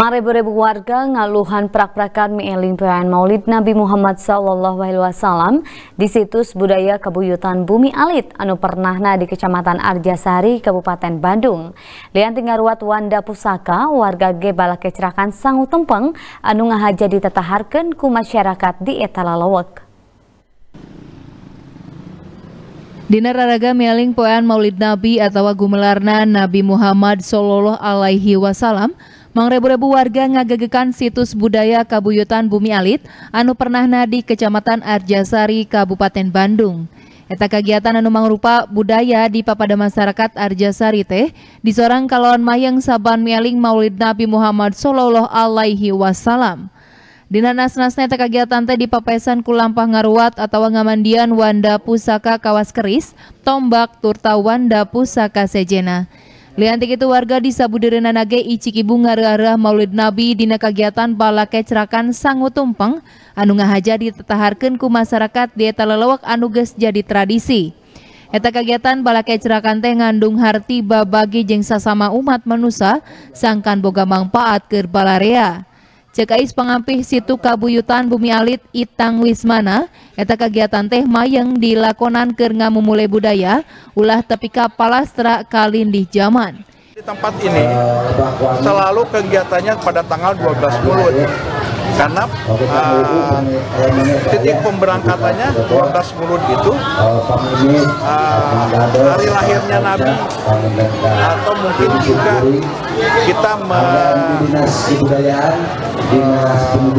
Marebu-rebu warga ngaluhan prak-prakan mieling perayaan Maulid Nabi Muhammad SAW di situs budaya kebuyutan Bumi Alit anu pernahna di Kecamatan Arjasari, Kabupaten Bandung. Lian tinggaruat Wanda Pusaka, warga ge bala kecerakan sangu tempeng anu ngahaja ditetaharkan ku masyarakat di Etala Lawak. Dina raraga mieling poean Maulid Nabi atau gumelarna Nabi Muhammad Sallallahu Alaihi Wasallam Mangrebu-rebu warga ngagegekan situs budaya Kabuyutan Bumi Alit, anu Pernah di Kecamatan Arjasari, Kabupaten Bandung. Eta kegiatan anu mangrupa budaya di papada masyarakat Arjasari teh di disorang kalon mayang saban Mieling maulid Nabi Muhammad Sallallahu Alaihi Wasallam. Dina nas-nasnya kegiatan teh di papesan kulampah ngaruat atau ngamandian wanda pusaka kawas keris, tombak turta wanda pusaka sejena. Liantik itu warga di Sabudere Nanage Bunga ngarah maulid nabi dina kegiatan bala kecerakan sangu tumpeng anu ngahaja ditetaharkan ku masyarakat di eta lelewak anu ges jadi tradisi. Eta kegiatan bala kecerakan teh ngandung harti babagi jengsa sama umat manusia sangkan boga mangpaat ke balarea. Cekais pengampih situ kabuyutan Bumi Alit Itang Wismana eta kegiatan teh mayeng dilakonan keur memulai budaya ulah tepi palastra kalindih zaman. Di tempat ini selalu kegiatannya pada tanggal 12 bulan karena uh, titik pemberangkatannya atas mulut itu uh, hari lahirnya Nabi atau mungkin juga kita me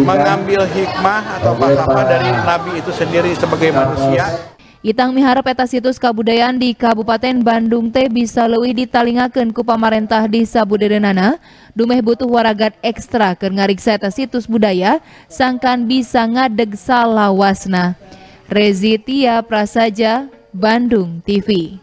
mengambil hikmah atau pahala dari Nabi itu sendiri sebagai manusia Itang miharap eta situs kabudayaan di Kabupaten Bandung teh bisa leuwih ditalingakeun ku pamarentah di Nana, dumeh butuh waragat ekstra keur ngariksa eta situs budaya sangkan bisa ngadeg salawasna. Rezitia Prasaja, Bandung TV.